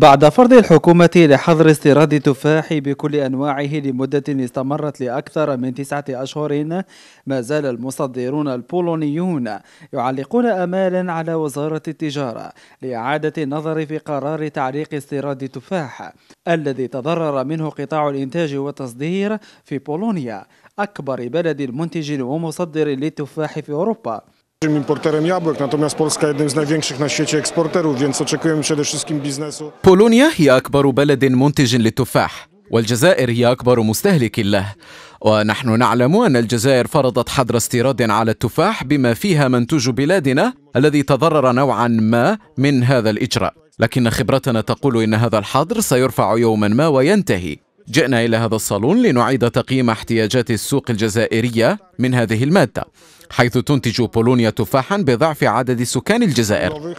بعد فرض الحكومة لحظر استيراد التفاح بكل أنواعه لمدة استمرت لأكثر من تسعة أشهر ما زال المصدرون البولونيون يعلقون آمالا على وزارة التجارة لإعادة النظر في قرار تعليق استيراد التفاح الذي تضرر منه قطاع الإنتاج والتصدير في بولونيا أكبر بلد منتج ومصدر للتفاح في أوروبا Importerem jabłek, natomiast Polska jednym z największych na świecie eksporterów, więc oczekujemy przede wszystkim biznesu. Polonia هي أكبر بلد منتج للتفاح والجزائر هي أكبر مستهلك له ونحن نعلم أن الجزائر فرضت حظر استيراد على التفاح بما فيها منتوج بلادنا الذي تضرر نوعا ما من هذا الإجراء لكن خبرتنا تقول إن هذا الحظر سيرفع يوما ما وينتهي جئنا إلى هذا الصالون لنعيد تقييم احتياجات السوق الجزائرية من هذه المادة حيث تنتج بولونيا تفاحا بضعف عدد سكان الجزائر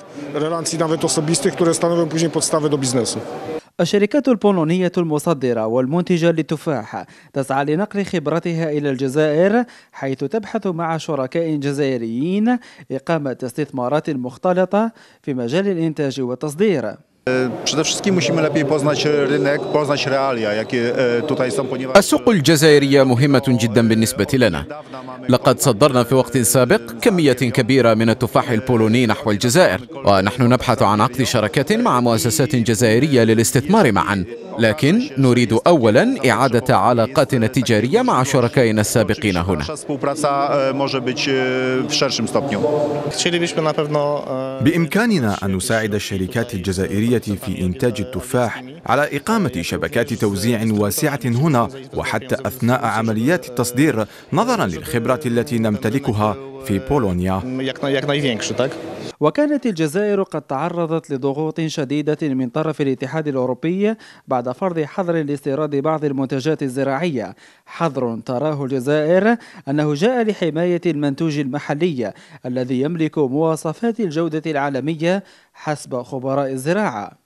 الشركات البولونية المصدرة والمنتجة للتفاح تسعى لنقل خبرتها إلى الجزائر حيث تبحث مع شركاء جزائريين إقامة استثمارات مختلطة في مجال الإنتاج والتصدير E, przede wszystkim musimy lepiej poznać rynek, poznać realia, jakie e, tutaj są, ponieważ... السوق الجزائرية مهمة جدا بالنسبة لنا لقد صدرنا في وقت سابق كمية كبيرة من التفاح البولوني نحو الجزائر ونحن نبحث عن عقد شراكات مع مؤسسات جزائرية للاستثمار معا لكن نريد أولا إعادة علاقاتنا التجارية مع شركائنا السابقين هنا بإمكاننا أن نساعد الشركات الجزائرية في إنتاج التفاح على إقامة شبكات توزيع واسعة هنا وحتى أثناء عمليات التصدير نظرا للخبرة التي نمتلكها في بولونيا وكانت الجزائر قد تعرضت لضغوط شديدة من طرف الاتحاد الأوروبي بعد فرض حظر لاستيراد بعض المنتجات الزراعية حظر تراه الجزائر أنه جاء لحماية المنتوج المحلي الذي يملك مواصفات الجودة العالمية حسب خبراء الزراعة